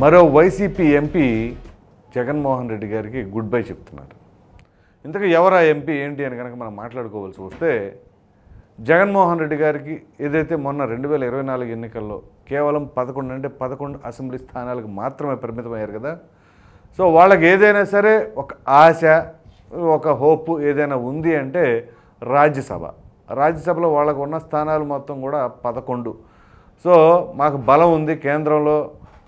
మరో YCP MP Jaganmohan Reddy గారికి good bye చెప్తున్నారు ఇంతకు ఎవరా ఎంపీ ఏంటి అని కనుక మనం మాట్లాడుకోవాల్సి వస్తే జగన్మోహన్ రెడ్డి గారికి ఏదైతే మొన్న రెండు వేల ఇరవై నాలుగు ఎన్నికల్లో కేవలం పదకొండు అంటే పదకొండు అసెంబ్లీ స్థానాలకు మాత్రమే పరిమితమయ్యారు కదా సో వాళ్ళకి ఏదైనా సరే ఒక ఆశ ఒక హోప్ ఏదైనా ఉంది అంటే రాజ్యసభ రాజ్యసభలో వాళ్ళకు ఉన్న స్థానాలు మొత్తం కూడా పదకొండు సో మాకు బలం ఉంది కేంద్రంలో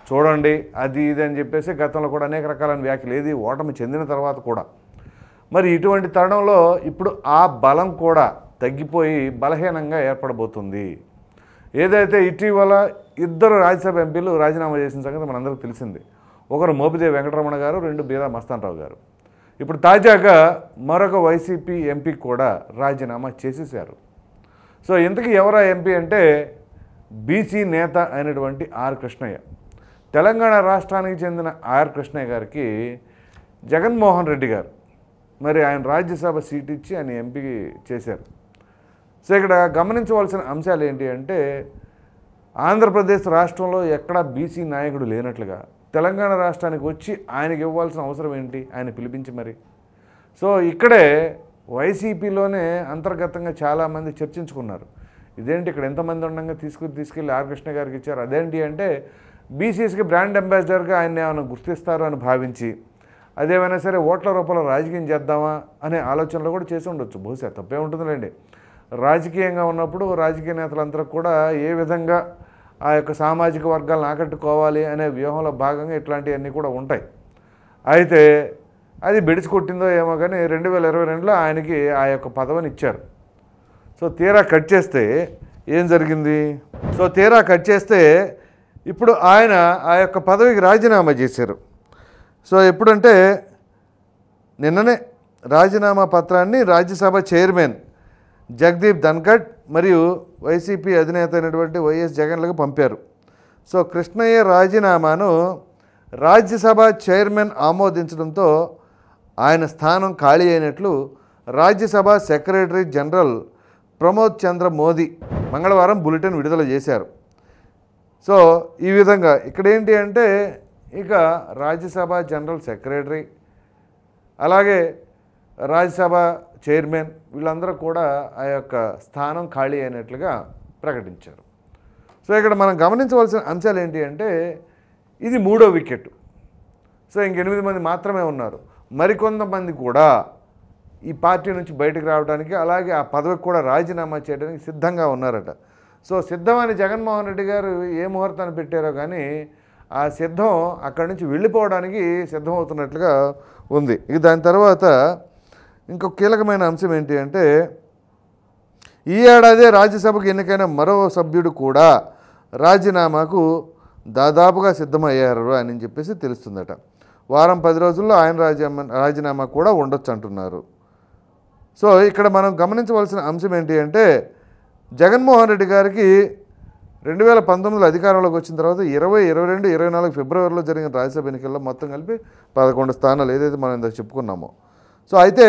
చూడండి అది ఇది అని చెప్పేసి గతంలో కూడా అనేక రకాలైన వ్యాఖ్యలు ఏది ఓటమి చెందిన తర్వాత కూడా మరి ఇటువంటి తరుణంలో ఇప్పుడు ఆ బలం కూడా తగ్గిపోయి బలహీనంగా ఏర్పడబోతుంది ఏదైతే ఇటీవల ఇద్దరు రాజ్యసభ ఎంపీలు రాజీనామా చేసిన సంగతి మనందరికీ తెలిసింది ఒకరు మోపిదేవి వెంకటరమణ గారు రెండు బీరా మస్తానరావు గారు ఇప్పుడు తాజాగా మరొక వైసీపీ ఎంపీ కూడా రాజీనామా చేసేసారు సో ఇంతకీ ఎవరా ఎంపీ అంటే బీసీ నేత అయినటువంటి ఆర్ కృష్ణయ్య తెలంగాణ రాష్ట్రానికి చెందిన ఆర్ కృష్ణయ్య గారికి జగన్మోహన్ రెడ్డి గారు మరి ఆయన రాజ్యసభ సీట్ ఇచ్చి ఆయన ఎంపీ చేశారు సో ఇక్కడ గమనించవలసిన అంశాలు ఏంటి అంటే ఆంధ్రప్రదేశ్ రాష్ట్రంలో ఎక్కడా బీసీ నాయకుడు లేనట్లుగా తెలంగాణ రాష్ట్రానికి వచ్చి ఆయనకి ఇవ్వాల్సిన అవసరం ఏంటి ఆయన పిలిపించి మరి సో ఇక్కడే వైసీపీలోనే అంతర్గతంగా చాలామంది చర్చించుకున్నారు ఇదేంటి ఇక్కడ ఎంతమంది ఉండగా తీసుకు తీసుకెళ్ళి ఆర్ కృష్ణ గారికి ఇచ్చారు అదేంటి అంటే బీసీఎస్కి బ్రాండ్ అంబాసిడర్గా ఆయన ఏమైనా గుర్తిస్తారు అని భావించి అదేమైనా సరే ఓట్ల రూపంలో రాజకీయం చేద్దామా అనే ఆలోచనలు కూడా చేసి ఉండొచ్చు బహుశా తప్పే ఉంటుందిలేండి రాజకీయంగా ఉన్నప్పుడు రాజకీయ నేతలందరూ కూడా ఏ విధంగా ఆ యొక్క సామాజిక వర్గాలను ఆకట్టుకోవాలి అనే వ్యూహంలో భాగంగా ఇట్లాంటివన్నీ కూడా ఉంటాయి అయితే అది బిడిచి కొట్టిందో ఏమో కానీ రెండు వేల ఇరవై రెండులో ఆయనకి ఆ యొక్క పదవిని ఇచ్చారు సో తీరా కట్ చేస్తే ఏం జరిగింది సో తీరా కట్ చేస్తే ఇప్పుడు ఆయన ఆ యొక్క పదవికి రాజీనామా చేశారు సో ఎప్పుడంటే నిన్ననే రాజీనామా పత్రాన్ని రాజ్యసభ చైర్మన్ జగదీప్ ధన్కడ్ మరియు వైసీపీ అధినేత అయినటువంటి వైఎస్ జగన్లకు పంపారు సో కృష్ణయ్య రాజీనామాను రాజ్యసభ చైర్మన్ ఆమోదించడంతో ఆయన స్థానం ఖాళీ అయినట్లు రాజ్యసభ సెక్రటరీ జనరల్ ప్రమోద్ చంద్ర మోదీ మంగళవారం బులెటిన్ విడుదల చేశారు సో ఈ విధంగా ఇక్కడ ఏంటి అంటే ఇక రాజ్యసభ జనరల్ సెక్రటరీ అలాగే రాజ్యసభ చైర్మన్ వీళ్ళందరూ కూడా ఆ యొక్క స్థానం ఖాళీ అయినట్లుగా ప్రకటించారు సో ఇక్కడ మనం గమనించవలసిన అంశాలు ఏంటి అంటే ఇది మూడో వికెట్ సో ఇంకెనిమిది మంది మాత్రమే ఉన్నారు మరికొంతమంది కూడా ఈ పార్టీ నుంచి బయటకు రావడానికి అలాగే ఆ పదవికి కూడా రాజీనామా చేయడానికి సిద్ధంగా ఉన్నారట సో సిద్ధం అని జగన్మోహన్ రెడ్డి గారు ఏ ముహూర్తాన్ని పెట్టారో కానీ ఆ సిద్ధం అక్కడి నుంచి వెళ్ళిపోవడానికి సిద్ధం అవుతున్నట్లుగా ఉంది ఇక దాని తర్వాత ఇంకొక కీలకమైన అంశం ఏంటి అంటే ఈ ఏడాదే రాజ్యసభకు ఎన్నికైన మరో సభ్యుడు కూడా రాజీనామాకు దాదాపుగా సిద్ధమయ్యారు అని చెప్పేసి తెలుస్తుందట వారం పది రోజుల్లో ఆయన రాజీనామా రాజీనామా కూడా ఉండొచ్చు అంటున్నారు సో ఇక్కడ మనం గమనించవలసిన అంశం ఏంటి అంటే జగన్మోహన్ రెడ్డి గారికి రెండు వేల పంతొమ్మిదిలో అధికారంలోకి వచ్చిన తర్వాత ఇరవై ఇరవై రెండు ఇరవై నాలుగు ఫిబ్రవరిలో జరిగిన రాజ్యసభ ఎన్నికల్లో మొత్తం కలిపి పదకొండు స్థానాలు ఏదైతే మనం ఇంత చెప్పుకున్నామో సో అయితే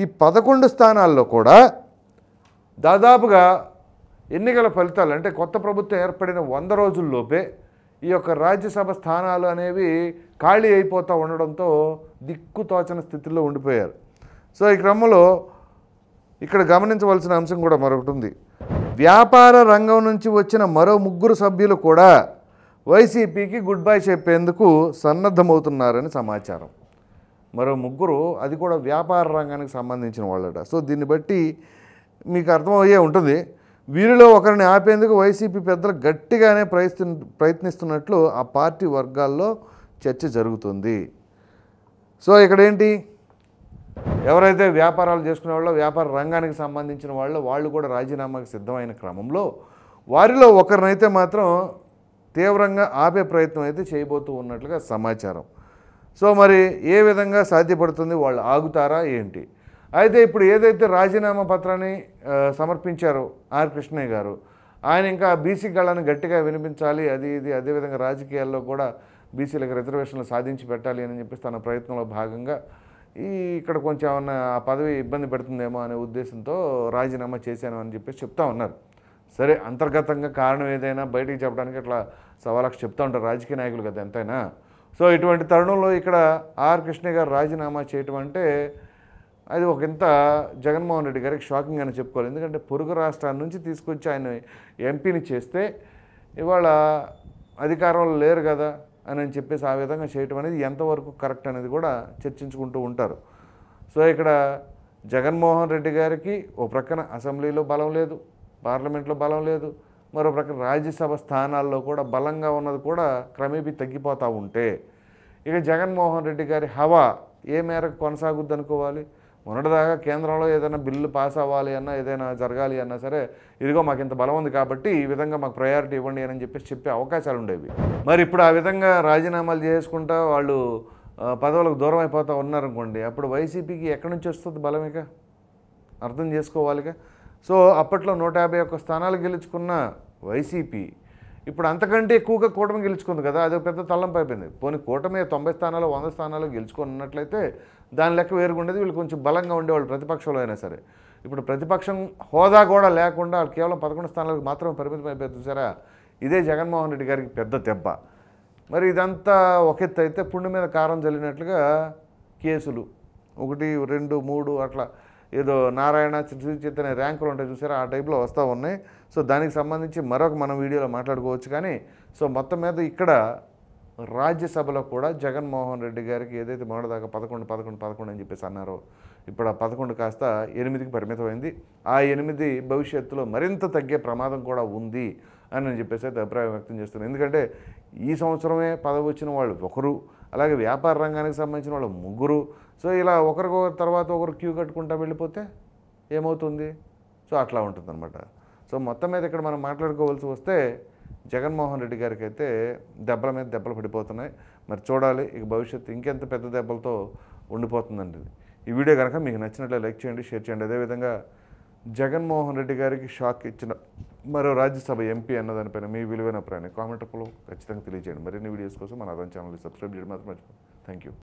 ఈ పదకొండు స్థానాల్లో కూడా దాదాపుగా ఎన్నికల ఫలితాలు అంటే కొత్త ప్రభుత్వం ఏర్పడిన వంద రోజుల్లోపే ఈ యొక్క రాజ్యసభ స్థానాలు అనేవి ఖాళీ అయిపోతూ ఉండడంతో దిక్కుతోచన స్థితిలో ఉండిపోయారు సో ఈ క్రమంలో ఇక్కడ గమనించవలసిన అంశం కూడా మరొకటి ఉంది వ్యాపార రంగం నుంచి వచ్చిన మరో ముగ్గురు సభ్యులు కూడా వైసీపీకి గుడ్ బై చెప్పేందుకు సన్నద్ధమవుతున్నారని సమాచారం మరో ముగ్గురు అది కూడా వ్యాపార రంగానికి సంబంధించిన వాళ్ళట సో దీన్ని బట్టి మీకు అర్థమయ్యే ఉంటుంది వీరిలో ఒకరిని ఆపేందుకు వైసీపీ పెద్దలు గట్టిగానే ప్రయత్ని ప్రయత్నిస్తున్నట్లు ఆ పార్టీ వర్గాల్లో చర్చ జరుగుతుంది సో ఇక్కడేంటి ఎవరైతే వ్యాపారాలు చేసుకునే వాళ్ళో వ్యాపార రంగానికి సంబంధించిన వాళ్ళు వాళ్ళు కూడా రాజీనామాకు సిద్ధమైన క్రమంలో వారిలో ఒకరినైతే మాత్రం తీవ్రంగా ఆపే ప్రయత్నం అయితే చేయబోతూ ఉన్నట్లుగా సమాచారం సో మరి ఏ విధంగా సాధ్యపడుతుంది వాళ్ళు ఆగుతారా ఏంటి అయితే ఇప్పుడు ఏదైతే రాజీనామా పత్రాన్ని సమర్పించారో ఆర్ కృష్ణయ్య గారు ఆయన ఇంకా బీసీ గళ్ళని గట్టిగా వినిపించాలి అది ఇది అదేవిధంగా రాజకీయాల్లో కూడా బీసీలకు రిజర్వేషన్లు సాధించి పెట్టాలి అని చెప్పేసి తన ప్రయత్నంలో భాగంగా ఈ ఇక్కడ కొంచెం ఏమన్నా ఆ పదవి ఇబ్బంది పెడుతుందేమో అనే ఉద్దేశంతో రాజీనామా చేశాను అని చెప్పేసి చెప్తా ఉన్నారు సరే అంతర్గతంగా కారణం ఏదైనా బయటికి చెప్పడానికి ఇట్లా సవాలకు చెప్తూ ఉంటారు రాజకీయ నాయకులు కదా ఎంతైనా సో ఇటువంటి తరుణంలో ఇక్కడ ఆర్ కృష్ణ గారు రాజీనామా చేయటం అంటే అది ఒక ఇంత జగన్మోహన్ రెడ్డి గారికి షాకింగ్ అని చెప్పుకోవాలి ఎందుకంటే పొరుగు రాష్ట్రాల నుంచి తీసుకొచ్చి ఆయన ఎంపీని చేస్తే ఇవాళ అధికారంలో లేరు కదా అని అని చెప్పేసి ఆ విధంగా చేయటం అనేది ఎంతవరకు కరెక్ట్ అనేది కూడా చర్చించుకుంటూ ఉంటారు సో ఇక్కడ జగన్మోహన్ రెడ్డి గారికి ఓ ప్రక్కన అసెంబ్లీలో బలం లేదు పార్లమెంట్లో బలం లేదు మరో ప్రక్కన రాజ్యసభ స్థానాల్లో కూడా బలంగా ఉన్నది కూడా క్రమేపీ తగ్గిపోతూ ఉంటే ఇక జగన్మోహన్ రెడ్డి గారి హవా ఏ మేరకు కొనసాగుద్దనుకోవాలి అనుకోవాలి మొన్నటిదాకా కేంద్రంలో ఏదైనా బిల్లు పాస్ అవ్వాలి అన్నా ఏదైనా జరగాలి అన్నా సరే ఇదిగో మాకు ఇంత బలం ఉంది కాబట్టి ఈ విధంగా మాకు ప్రయారిటీ ఇవ్వండి అని చెప్పేసి చెప్పే అవకాశాలు ఉండేవి మరి ఇప్పుడు ఆ విధంగా రాజీనామాలు చేసుకుంటా వాళ్ళు పదవులకు దూరం అయిపోతూ ఉన్నారనుకోండి అప్పుడు వైసీపీకి ఎక్కడి నుంచి వస్తుంది బలమేక అర్థం చేసుకోవాలిగా సో అప్పట్లో నూట యాభై ఒక్క స్థానాలు గెలుచుకున్న వైసీపీ ఇప్పుడు అంతకంటే ఎక్కువగా కూటమి గెలుచుకుంది కదా అది పెద్ద తల్లంపైపోయింది పోనీ కూటమి తొంభై స్థానాలు వంద స్థానాలు గెలుచుకున్నట్లయితే దాని లెక్క వేరుగా ఉండేది వీళ్ళు కొంచెం బలంగా ఉండేవాళ్ళు ప్రతిపక్షంలో అయినా సరే ఇప్పుడు ప్రతిపక్షం హోదా కూడా లేకుండా కేవలం పదకొండు స్థానాలకు మాత్రం పరిమితం అయిపోతుంది చూసారా ఇదే జగన్మోహన్ రెడ్డి గారికి పెద్ద దెబ్బ మరి ఇదంతా ఒక ఎత్తు అయితే పుండు మీద కారం చల్లినట్లుగా కేసులు ఒకటి రెండు మూడు అట్లా ఏదో నారాయణ చిన్న ర్యాంకులు ఉంటాయి చూసారా ఆ టైప్లో వస్తూ ఉన్నాయి సో దానికి సంబంధించి మరొక మనం వీడియోలో మాట్లాడుకోవచ్చు కానీ సో మొత్తం మీద ఇక్కడ రాజ్యసభలో కూడా జగన్మోహన్ రెడ్డి గారికి ఏదైతే మొదటిదాకా పదకొండు పదకొండు పదకొండు అని చెప్పేసి అన్నారో ఇప్పుడు ఆ పదకొండు కాస్త ఎనిమిదికి పరిమితమైంది ఆ ఎనిమిది భవిష్యత్తులో మరింత తగ్గే ప్రమాదం కూడా ఉంది అని చెప్పేసి అయితే అభిప్రాయం వ్యక్తం చేస్తున్నారు ఎందుకంటే ఈ సంవత్సరమే పదవి వచ్చిన వాళ్ళు ఒకరు అలాగే వ్యాపార రంగానికి సంబంధించిన వాళ్ళు ముగ్గురు సో ఇలా ఒకరికొకరు తర్వాత ఒకరు క్యూ కట్టుకుంటా వెళ్ళిపోతే ఏమవుతుంది సో అట్లా ఉంటుందన్నమాట సో మొత్తం మీద ఇక్కడ మనం మాట్లాడుకోవాల్సి వస్తే జగన్మోహన్ రెడ్డి గారికి అయితే దెబ్బల మీద దెబ్బలు పడిపోతున్నాయి మరి చూడాలి ఇక భవిష్యత్తు ఇంకెంత పెద్ద దెబ్బలతో ఉండిపోతుందండి ఈ వీడియో కనుక మీకు నచ్చినట్లే లైక్ చేయండి షేర్ చేయండి అదేవిధంగా జగన్మోహన్ రెడ్డి గారికి షాక్ ఇచ్చిన మరో రాజ్యసభ ఎంపీ అన్న దానిపైన మీ విలువైన ప్రయాణి కామెంట్ రూపంలో ఖచ్చితంగా తెలియజేయండి మరిన్ని వీడియోస్ కోసం మన అదన ఛానల్ని సబ్స్క్రైబ్ చేయడం మాత్రం థ్యాంక్ యూ